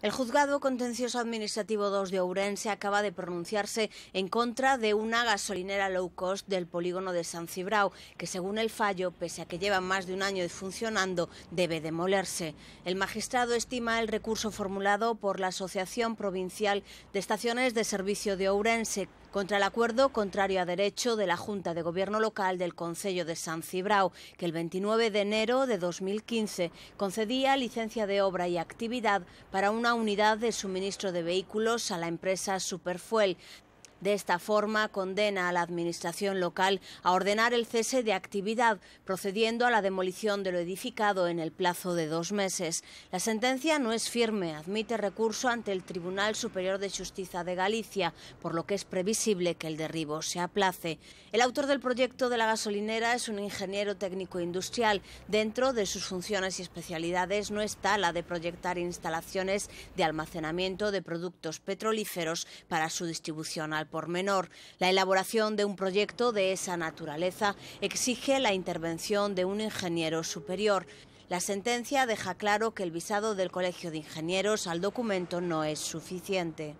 El juzgado contencioso administrativo 2 de Ourense acaba de pronunciarse en contra de una gasolinera low cost del polígono de San Cibrao, que según el fallo, pese a que lleva más de un año funcionando, debe demolerse. El magistrado estima el recurso formulado por la Asociación Provincial de Estaciones de Servicio de Ourense contra el acuerdo contrario a derecho de la Junta de Gobierno Local del Concello de San Cibrao, que el 29 de enero de 2015 concedía licencia de obra y actividad para una unidad de suministro de vehículos a la empresa Superfuel, de esta forma, condena a la Administración local a ordenar el cese de actividad, procediendo a la demolición de lo edificado en el plazo de dos meses. La sentencia no es firme, admite recurso ante el Tribunal Superior de Justicia de Galicia, por lo que es previsible que el derribo se aplace. El autor del proyecto de la gasolinera es un ingeniero técnico industrial. Dentro de sus funciones y especialidades no está la de proyectar instalaciones de almacenamiento de productos petrolíferos para su distribución al por menor. La elaboración de un proyecto de esa naturaleza exige la intervención de un ingeniero superior. La sentencia deja claro que el visado del Colegio de Ingenieros al documento no es suficiente.